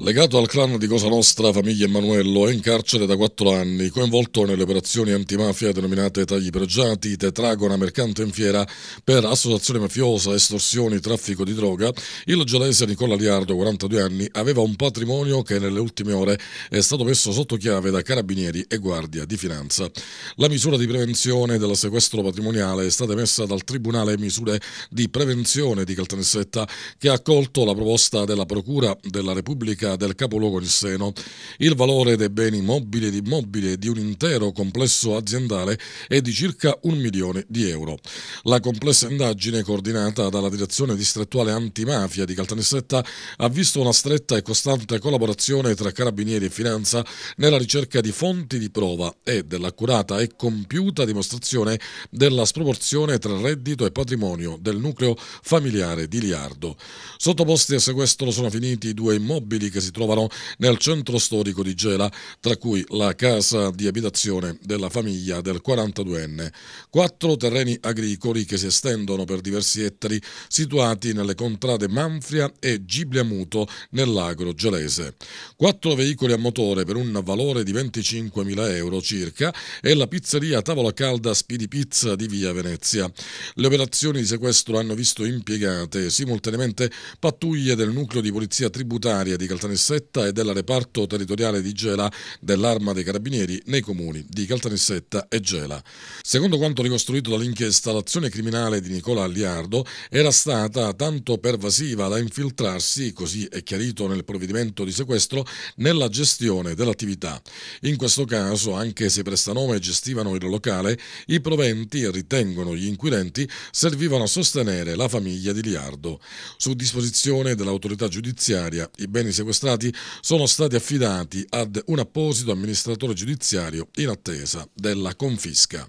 Legato al clan di Cosa Nostra Famiglia Emanuello, è in carcere da quattro anni, coinvolto nelle operazioni antimafia denominate Tagli Pregiati, Tetragona, Mercante in Fiera, per associazione mafiosa, estorsioni, traffico di droga, il gelese Nicola Liardo, 42 anni, aveva un patrimonio che nelle ultime ore è stato messo sotto chiave da carabinieri e guardia di finanza. La misura di prevenzione del sequestro patrimoniale è stata emessa dal Tribunale Misure di Prevenzione di Caltanissetta, che ha accolto la proposta della Procura della Repubblica storica del capoluogo di Seno. Il valore dei beni mobili ed immobili di un intero complesso aziendale è di circa un milione di euro. La complessa indagine coordinata dalla direzione distrettuale antimafia di Caltanissetta ha visto una stretta e costante collaborazione tra carabinieri e finanza nella ricerca di fonti di prova e dell'accurata e compiuta dimostrazione della sproporzione tra reddito e patrimonio del nucleo familiare di Liardo. Sottoposti a sequestro sono finiti due immobili che si trovano nel centro storico di Gela, tra cui la casa di abitazione della famiglia del 42enne. Quattro terreni agricoli che si estendono per diversi ettari situati nelle contrade Manfria e Gibliamuto nell'agro gelese. Quattro veicoli a motore per un valore di 25.000 euro circa e la pizzeria Tavola Calda Speedy Pizza di Via Venezia. Le operazioni di sequestro hanno visto impiegate simultaneamente pattuglie del nucleo di polizia tributaria di Caltanissetta Caltanissetta e del reparto territoriale di Gela dell'Arma dei Carabinieri nei comuni di Caltanissetta e Gela. Secondo quanto ricostruito dall'inchiesta, l'azione criminale di Nicola Alliardo era stata tanto pervasiva da infiltrarsi, così è chiarito nel provvedimento di sequestro, nella gestione dell'attività. In questo caso, anche se i prestanome gestivano il locale, i proventi, ritengono gli inquirenti, servivano a sostenere la famiglia di Liardo. Su disposizione dell'autorità giudiziaria, i beni sequestrati sequestrati sono stati affidati ad un apposito amministratore giudiziario in attesa della confisca.